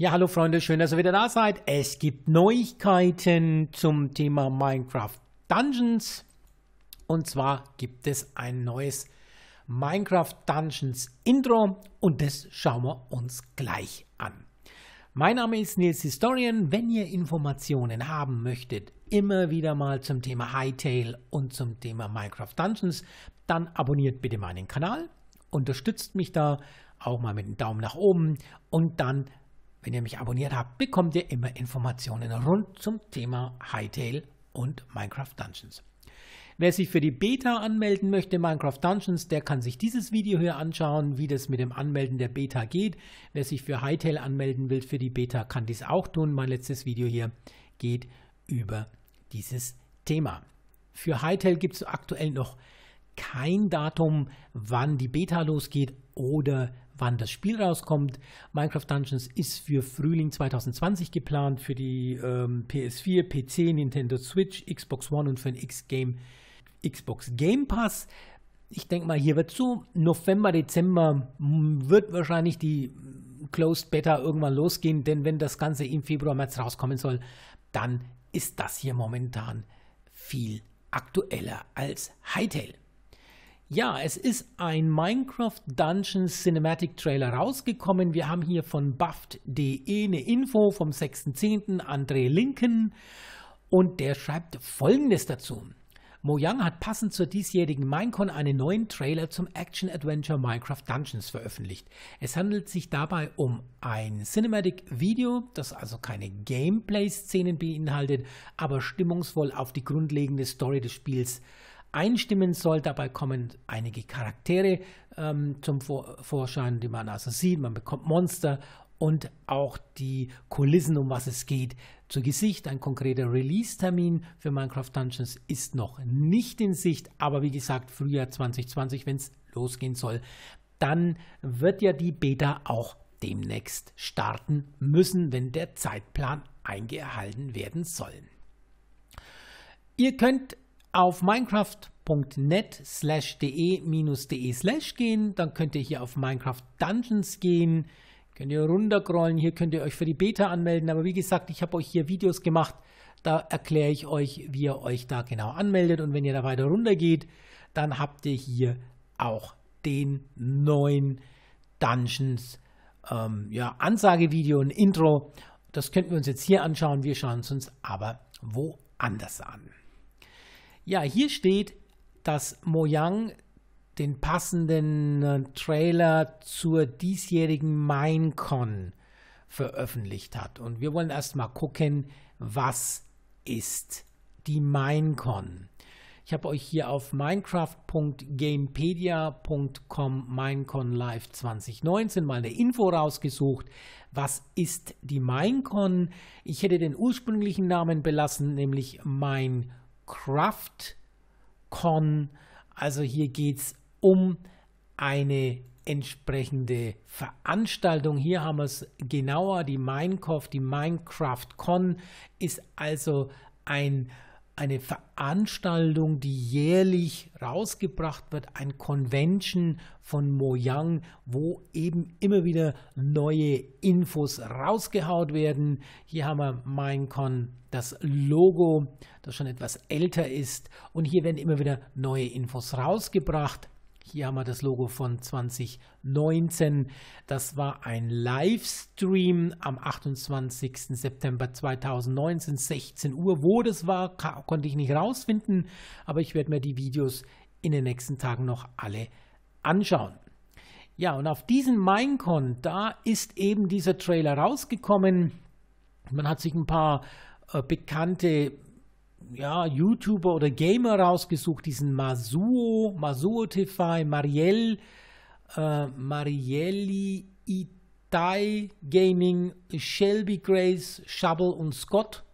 Ja, hallo Freunde, schön, dass ihr wieder da seid. Es gibt Neuigkeiten zum Thema Minecraft Dungeons. Und zwar gibt es ein neues Minecraft Dungeons Intro und das schauen wir uns gleich an. Mein Name ist Nils Historian. Wenn ihr Informationen haben möchtet, immer wieder mal zum Thema Hightail und zum Thema Minecraft Dungeons, dann abonniert bitte meinen Kanal, unterstützt mich da auch mal mit einem Daumen nach oben und dann wenn ihr mich abonniert habt, bekommt ihr immer Informationen rund zum Thema Hightail und Minecraft Dungeons. Wer sich für die Beta anmelden möchte, Minecraft Dungeons, der kann sich dieses Video hier anschauen, wie das mit dem Anmelden der Beta geht. Wer sich für Hightail anmelden will für die Beta, kann dies auch tun. Mein letztes Video hier geht über dieses Thema. Für Hightail gibt es aktuell noch kein Datum, wann die Beta losgeht oder wann das Spiel rauskommt. Minecraft Dungeons ist für Frühling 2020 geplant, für die ähm, PS4, PC, Nintendo Switch, Xbox One und für den X-Game, Xbox Game Pass. Ich denke mal, hier wird zu. November, Dezember hm, wird wahrscheinlich die Closed Beta irgendwann losgehen, denn wenn das Ganze im Februar, März rauskommen soll, dann ist das hier momentan viel aktueller als Hightail. Ja, es ist ein Minecraft Dungeons Cinematic Trailer rausgekommen. Wir haben hier von buffed.de eine Info vom 6.10. André Linken und der schreibt folgendes dazu. Mojang hat passend zur diesjährigen Minecon einen neuen Trailer zum Action-Adventure Minecraft Dungeons veröffentlicht. Es handelt sich dabei um ein Cinematic-Video, das also keine Gameplay-Szenen beinhaltet, aber stimmungsvoll auf die grundlegende Story des Spiels äh, einstimmen soll. Dabei kommen einige Charaktere ähm, zum Vor Vorschein, die man also sieht. Man bekommt Monster und auch die Kulissen, um was es geht, zu Gesicht. Ein konkreter Release-Termin für Minecraft Dungeons ist noch nicht in Sicht, aber wie gesagt, Frühjahr 2020, wenn es losgehen soll, dann wird ja die Beta auch demnächst starten müssen, wenn der Zeitplan eingehalten werden soll. Ihr könnt auf minecraft.net slash de minus de slash gehen, dann könnt ihr hier auf Minecraft Dungeons gehen, könnt ihr runtercrollen, hier könnt ihr euch für die Beta anmelden, aber wie gesagt, ich habe euch hier Videos gemacht, da erkläre ich euch, wie ihr euch da genau anmeldet und wenn ihr da weiter runter geht, dann habt ihr hier auch den neuen Dungeons ähm, ja, Ansagevideo und Intro. Das könnten wir uns jetzt hier anschauen, wir schauen es uns aber woanders an. Ja, hier steht, dass Mojang den passenden äh, Trailer zur diesjährigen Minecon veröffentlicht hat. Und wir wollen erstmal gucken, was ist die Minecon. Ich habe euch hier auf minecraft.gamepedia.com Minecon Live 2019 mal eine Info rausgesucht. Was ist die Minecon? Ich hätte den ursprünglichen Namen belassen, nämlich Minecon. CraftCon. Also hier geht es um eine entsprechende Veranstaltung. Hier haben wir es genauer, die Minecraft, die Minecraft Con ist also ein eine Veranstaltung, die jährlich rausgebracht wird, ein Convention von Mojang, wo eben immer wieder neue Infos rausgehaut werden. Hier haben wir Minecon, das Logo, das schon etwas älter ist und hier werden immer wieder neue Infos rausgebracht. Hier haben wir das Logo von 2019. Das war ein Livestream am 28. September 2019, 16 Uhr. Wo das war, konnte ich nicht rausfinden, aber ich werde mir die Videos in den nächsten Tagen noch alle anschauen. Ja, und auf diesen Minecon, da ist eben dieser Trailer rausgekommen. Man hat sich ein paar äh, bekannte ja, YouTuber oder Gamer rausgesucht, diesen Masuo, Masuo TV, Mariel, äh, Marielli Itai Gaming, Shelby Grace, Shubble und Scott.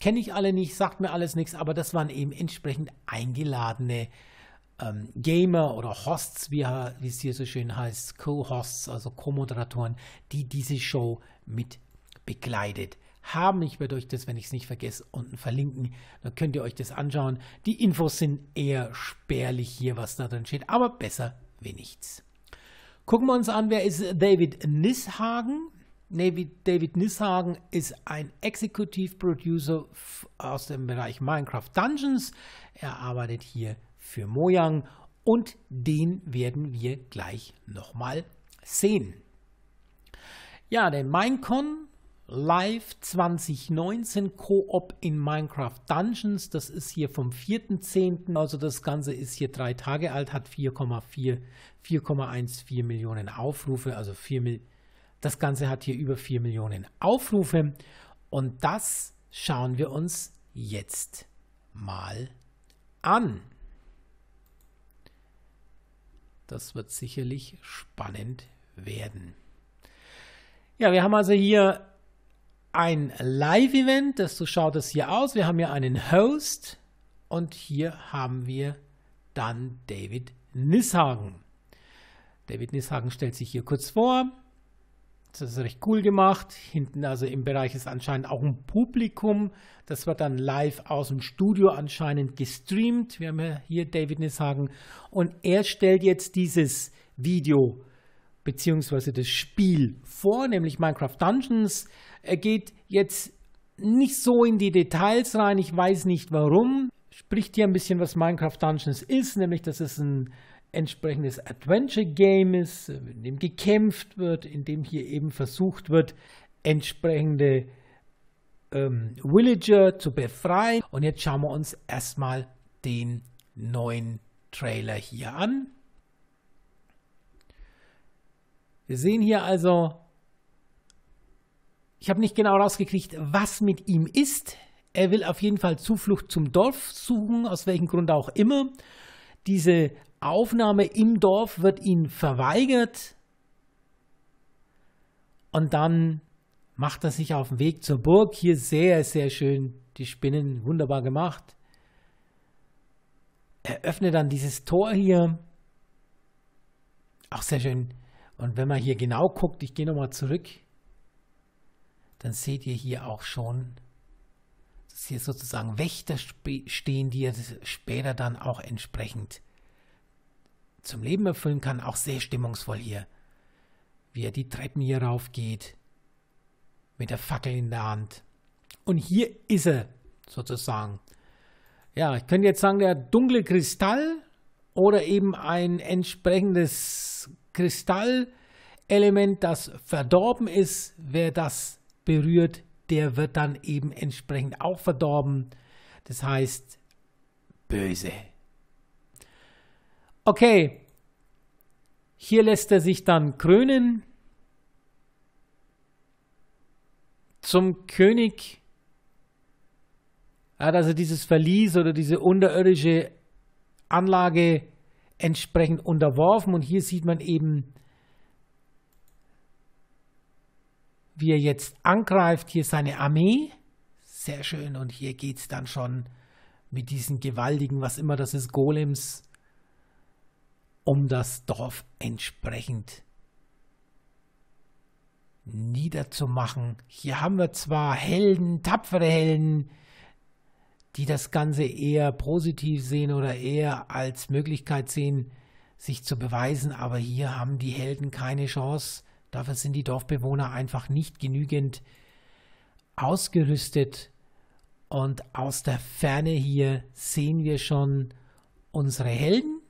Kenne ich alle nicht, sagt mir alles nichts, aber das waren eben entsprechend eingeladene ähm, Gamer oder Hosts, wie, wie es hier so schön heißt, Co-Hosts, also Co-Moderatoren, die diese Show mit begleitet haben. Ich werde euch das, wenn ich es nicht vergesse, unten verlinken. Dann könnt ihr euch das anschauen. Die Infos sind eher spärlich hier, was da drin steht, aber besser wie nichts. Gucken wir uns an, wer ist David Nishagen? David Nishagen ist ein Executive Producer aus dem Bereich Minecraft Dungeons. Er arbeitet hier für Mojang und den werden wir gleich nochmal sehen. Ja, der Minecon Live 2019 Koop in Minecraft Dungeons. Das ist hier vom 4.10. Also das Ganze ist hier drei Tage alt, hat 4,14 Millionen Aufrufe. Also 4, das Ganze hat hier über 4 Millionen Aufrufe. Und das schauen wir uns jetzt mal an. Das wird sicherlich spannend werden. Ja, wir haben also hier ein Live-Event, das so schaut das hier aus. Wir haben hier einen Host und hier haben wir dann David Nishagen. David Nishagen stellt sich hier kurz vor. Das ist recht cool gemacht. Hinten also im Bereich ist anscheinend auch ein Publikum. Das wird dann live aus dem Studio anscheinend gestreamt. Wir haben hier David Nishagen. Und er stellt jetzt dieses Video bzw. das Spiel vor, nämlich Minecraft Dungeons. Er geht jetzt nicht so in die Details rein, ich weiß nicht warum. Spricht hier ein bisschen, was Minecraft Dungeons ist, nämlich dass es ein entsprechendes Adventure-Game ist, in dem gekämpft wird, in dem hier eben versucht wird, entsprechende ähm, Villager zu befreien. Und jetzt schauen wir uns erstmal den neuen Trailer hier an. Wir sehen hier also ich habe nicht genau rausgekriegt, was mit ihm ist. Er will auf jeden Fall Zuflucht zum Dorf suchen, aus welchem Grund auch immer. Diese Aufnahme im Dorf wird ihm verweigert. Und dann macht er sich auf den Weg zur Burg. Hier sehr, sehr schön die Spinnen, wunderbar gemacht. Er öffnet dann dieses Tor hier. Auch sehr schön. Und wenn man hier genau guckt, ich gehe nochmal zurück, dann seht ihr hier auch schon, dass hier sozusagen Wächter stehen, die ihr später dann auch entsprechend zum Leben erfüllen kann. Auch sehr stimmungsvoll hier, wie er die Treppen hier rauf geht, mit der Fackel in der Hand. Und hier ist er sozusagen. Ja, ich könnte jetzt sagen, der dunkle Kristall oder eben ein entsprechendes Kristallelement, das verdorben ist, wäre das berührt, der wird dann eben entsprechend auch verdorben. Das heißt, böse. Okay, hier lässt er sich dann krönen zum König. Er hat also dieses Verlies oder diese unterirdische Anlage entsprechend unterworfen und hier sieht man eben wie er jetzt angreift, hier seine Armee. Sehr schön. Und hier geht es dann schon mit diesen gewaltigen, was immer das ist, Golems, um das Dorf entsprechend niederzumachen. Hier haben wir zwar Helden, tapfere Helden, die das Ganze eher positiv sehen oder eher als Möglichkeit sehen, sich zu beweisen, aber hier haben die Helden keine Chance, Dafür sind die Dorfbewohner einfach nicht genügend ausgerüstet. Und aus der Ferne hier sehen wir schon unsere Helden.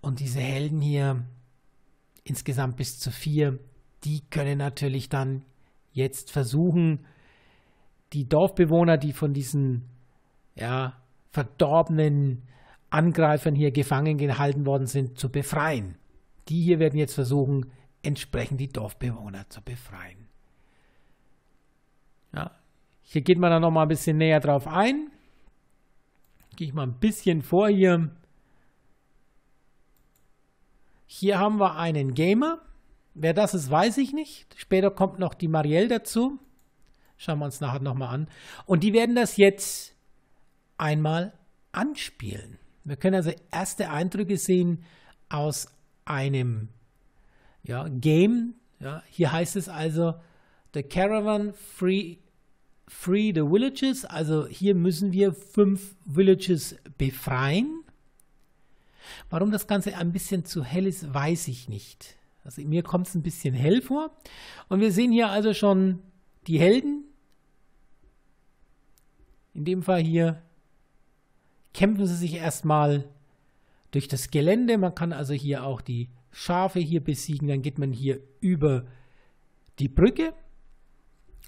Und diese Helden hier, insgesamt bis zu vier, die können natürlich dann jetzt versuchen, die Dorfbewohner, die von diesen ja, verdorbenen Angreifern hier gefangen gehalten worden sind, zu befreien. Die hier werden jetzt versuchen, entsprechend die Dorfbewohner zu befreien. Ja, hier geht man dann nochmal ein bisschen näher drauf ein. Gehe ich mal ein bisschen vor hier. Hier haben wir einen Gamer. Wer das ist, weiß ich nicht. Später kommt noch die Marielle dazu. Schauen wir uns nachher nochmal an. Und die werden das jetzt einmal anspielen. Wir können also erste Eindrücke sehen aus einem ja, Game. Ja. Hier heißt es also, the caravan free, free the villages. Also hier müssen wir fünf Villages befreien. Warum das Ganze ein bisschen zu hell ist, weiß ich nicht. Also mir kommt es ein bisschen hell vor. Und wir sehen hier also schon die Helden. In dem Fall hier kämpfen sie sich erstmal durch das Gelände. Man kann also hier auch die Schafe hier besiegen. Dann geht man hier über die Brücke.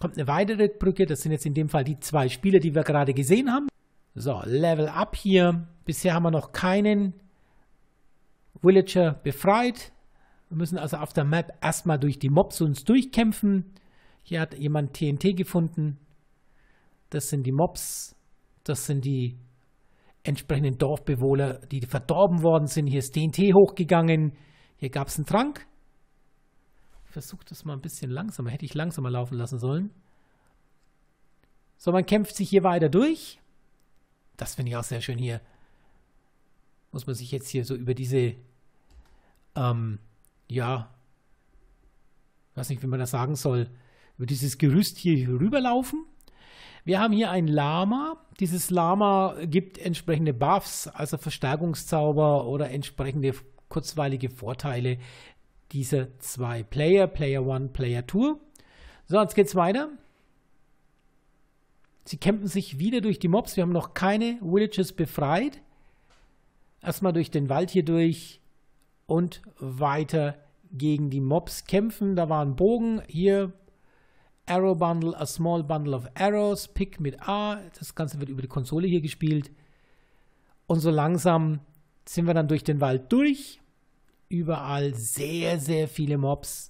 Kommt eine weitere Brücke. Das sind jetzt in dem Fall die zwei Spieler, die wir gerade gesehen haben. So, Level Up hier. Bisher haben wir noch keinen Villager befreit. Wir müssen also auf der Map erstmal durch die Mobs uns durchkämpfen. Hier hat jemand TNT gefunden. Das sind die Mobs. Das sind die entsprechenden Dorfbewohner, die verdorben worden sind. Hier ist DNT hochgegangen, hier gab es einen Trank. Ich versuche das mal ein bisschen langsamer, hätte ich langsamer laufen lassen sollen. So, man kämpft sich hier weiter durch. Das finde ich auch sehr schön hier. Muss man sich jetzt hier so über diese, ähm, ja, weiß nicht, wie man das sagen soll, über dieses Gerüst hier rüberlaufen. Wir haben hier ein Lama. Dieses Lama gibt entsprechende Buffs, also Verstärkungszauber oder entsprechende kurzweilige Vorteile dieser zwei Player, Player 1, Player 2. So, jetzt geht's weiter. Sie kämpfen sich wieder durch die Mobs. Wir haben noch keine Villages befreit. Erstmal durch den Wald hier durch und weiter gegen die Mobs kämpfen. Da war ein Bogen. Hier Arrow Bundle, a small bundle of arrows, Pick mit A. Das Ganze wird über die Konsole hier gespielt. Und so langsam sind wir dann durch den Wald durch. Überall sehr, sehr viele Mobs.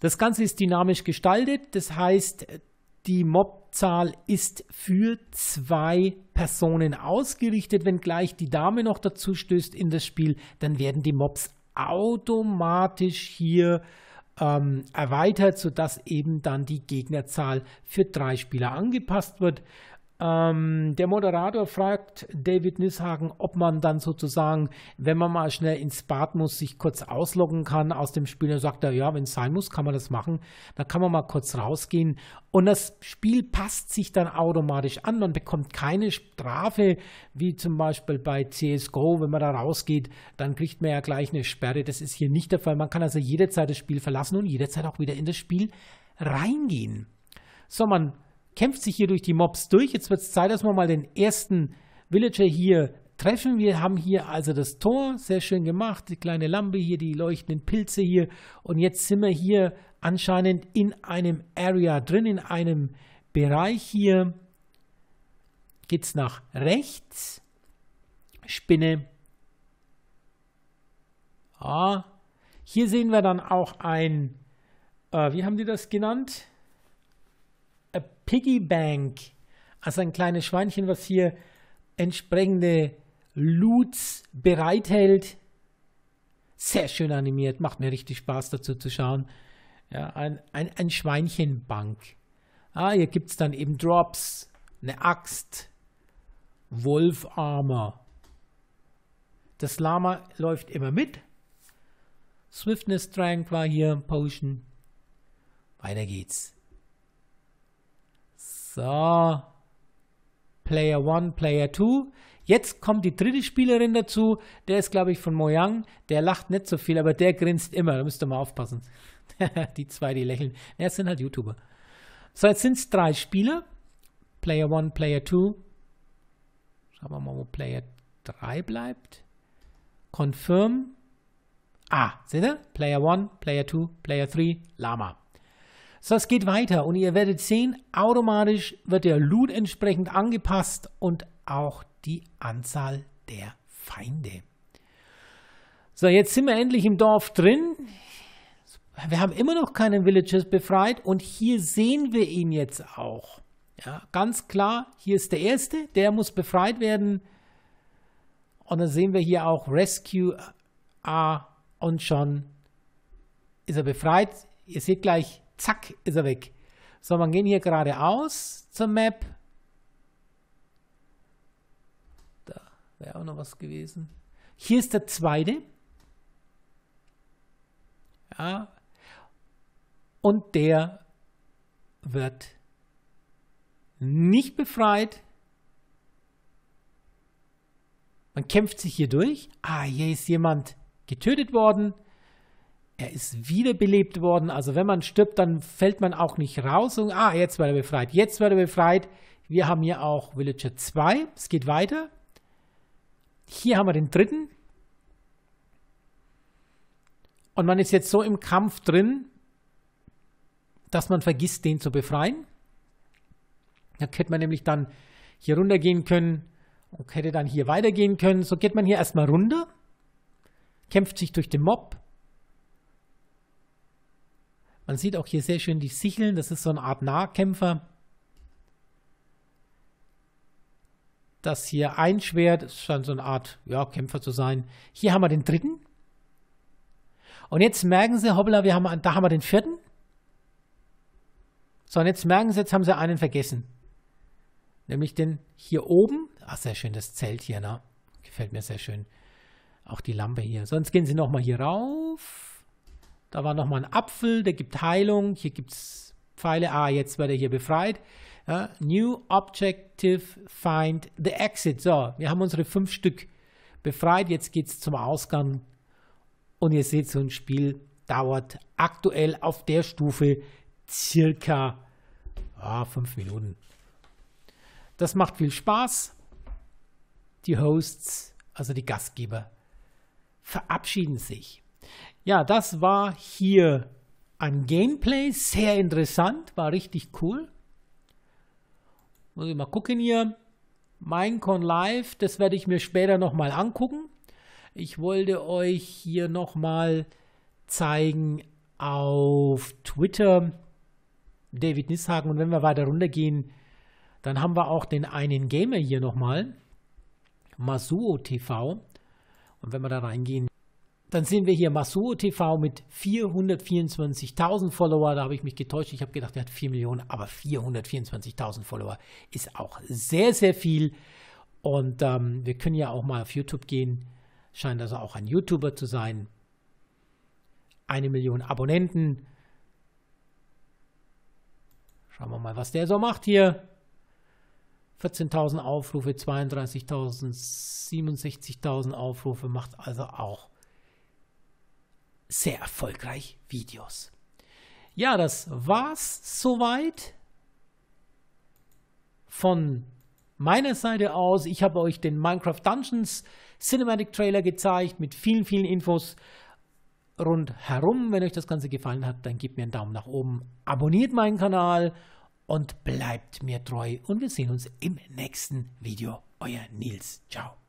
Das Ganze ist dynamisch gestaltet. Das heißt, die Mobzahl ist für zwei Personen ausgerichtet. Wenn gleich die Dame noch dazu stößt in das Spiel, dann werden die Mobs automatisch hier äh, ähm, erweitert, sodass eben dann die Gegnerzahl für drei Spieler angepasst wird. Ähm, der Moderator fragt David Nishagen, ob man dann sozusagen, wenn man mal schnell ins Bad muss, sich kurz ausloggen kann aus dem Spiel. Dann sagt er, ja, wenn es sein muss, kann man das machen. Da kann man mal kurz rausgehen. Und das Spiel passt sich dann automatisch an. Man bekommt keine Strafe, wie zum Beispiel bei CSGO. Wenn man da rausgeht, dann kriegt man ja gleich eine Sperre. Das ist hier nicht der Fall. Man kann also jederzeit das Spiel verlassen und jederzeit auch wieder in das Spiel reingehen. So, man kämpft sich hier durch die Mobs durch. Jetzt wird es Zeit, dass wir mal den ersten Villager hier treffen. Wir haben hier also das Tor, sehr schön gemacht, die kleine Lampe hier, die leuchtenden Pilze hier. Und jetzt sind wir hier anscheinend in einem Area drin, in einem Bereich hier. Geht es nach rechts. Spinne. Ah, hier sehen wir dann auch ein, äh, wie haben die das genannt? Piggy Bank, also ein kleines Schweinchen, was hier entsprechende Loots bereithält. Sehr schön animiert, macht mir richtig Spaß dazu zu schauen. Ja, ein, ein, ein Schweinchenbank. Ah, hier gibt es dann eben Drops, eine Axt, Wolf Armor. Das Lama läuft immer mit. Swiftness Trank war hier Potion. Weiter geht's. So. Player 1, Player 2. Jetzt kommt die dritte Spielerin dazu. Der ist, glaube ich, von Mojang. Der lacht nicht so viel, aber der grinst immer. Da müsst ihr mal aufpassen. die zwei, die lächeln. Ja, sind halt YouTuber. So, jetzt sind es drei Spieler. Player 1, Player 2. Schauen wir mal, wo Player 3 bleibt. Confirm. Ah, seht ihr? Player 1, Player 2, Player 3, Lama. So, es geht weiter und ihr werdet sehen, automatisch wird der Loot entsprechend angepasst und auch die Anzahl der Feinde. So, jetzt sind wir endlich im Dorf drin. Wir haben immer noch keinen Villagers befreit und hier sehen wir ihn jetzt auch. Ja, ganz klar, hier ist der erste, der muss befreit werden. Und dann sehen wir hier auch Rescue äh, A und schon ist er befreit. Ihr seht gleich, zack, ist er weg. So, wir gehen hier geradeaus zur Map. Da wäre auch noch was gewesen. Hier ist der zweite. Ja. Und der wird nicht befreit. Man kämpft sich hier durch. Ah, hier ist jemand getötet worden er ist wiederbelebt worden. Also wenn man stirbt, dann fällt man auch nicht raus und ah, jetzt wird er befreit, jetzt wird er befreit. Wir haben hier auch Villager 2, es geht weiter. Hier haben wir den dritten. Und man ist jetzt so im Kampf drin, dass man vergisst, den zu befreien. Da hätte man nämlich dann hier runtergehen können und hätte dann hier weitergehen können. So geht man hier erstmal runter, kämpft sich durch den Mob, man sieht auch hier sehr schön die Sicheln. Das ist so eine Art Nahkämpfer. Das hier ein Schwert, scheint so eine Art ja, Kämpfer zu sein. Hier haben wir den dritten. Und jetzt merken sie, hoppla, wir haben, da haben wir den vierten. So, und jetzt merken sie, jetzt haben sie einen vergessen. Nämlich den hier oben. Ach, sehr schön, das Zelt hier, ne? Gefällt mir sehr schön. Auch die Lampe hier. Sonst gehen sie nochmal hier rauf. Da war nochmal ein Apfel, der gibt Heilung. Hier gibt es Pfeile. Ah, jetzt wird er hier befreit. Ja, new Objective Find the Exit. So, wir haben unsere fünf Stück befreit. Jetzt geht es zum Ausgang. Und ihr seht, so ein Spiel dauert aktuell auf der Stufe circa ah, fünf Minuten. Das macht viel Spaß. Die Hosts, also die Gastgeber, verabschieden sich. Ja, das war hier ein Gameplay. Sehr interessant, war richtig cool. Muss ich mal gucken hier. Minecon Live, das werde ich mir später nochmal angucken. Ich wollte euch hier nochmal zeigen auf Twitter David Nishagen. Und wenn wir weiter runtergehen, dann haben wir auch den einen Gamer hier nochmal. Masuo TV. Und wenn wir da reingehen, dann sehen wir hier Masuo TV mit 424.000 Follower. Da habe ich mich getäuscht. Ich habe gedacht, er hat 4 Millionen, aber 424.000 Follower ist auch sehr, sehr viel. Und ähm, wir können ja auch mal auf YouTube gehen. Scheint also auch ein YouTuber zu sein. Eine Million Abonnenten. Schauen wir mal, was der so macht hier. 14.000 Aufrufe, 32.000, 67.000 Aufrufe, macht also auch sehr erfolgreich Videos. Ja, das war's soweit. Von meiner Seite aus, ich habe euch den Minecraft Dungeons Cinematic Trailer gezeigt mit vielen, vielen Infos rundherum. Wenn euch das Ganze gefallen hat, dann gebt mir einen Daumen nach oben, abonniert meinen Kanal und bleibt mir treu. Und wir sehen uns im nächsten Video. Euer Nils. Ciao.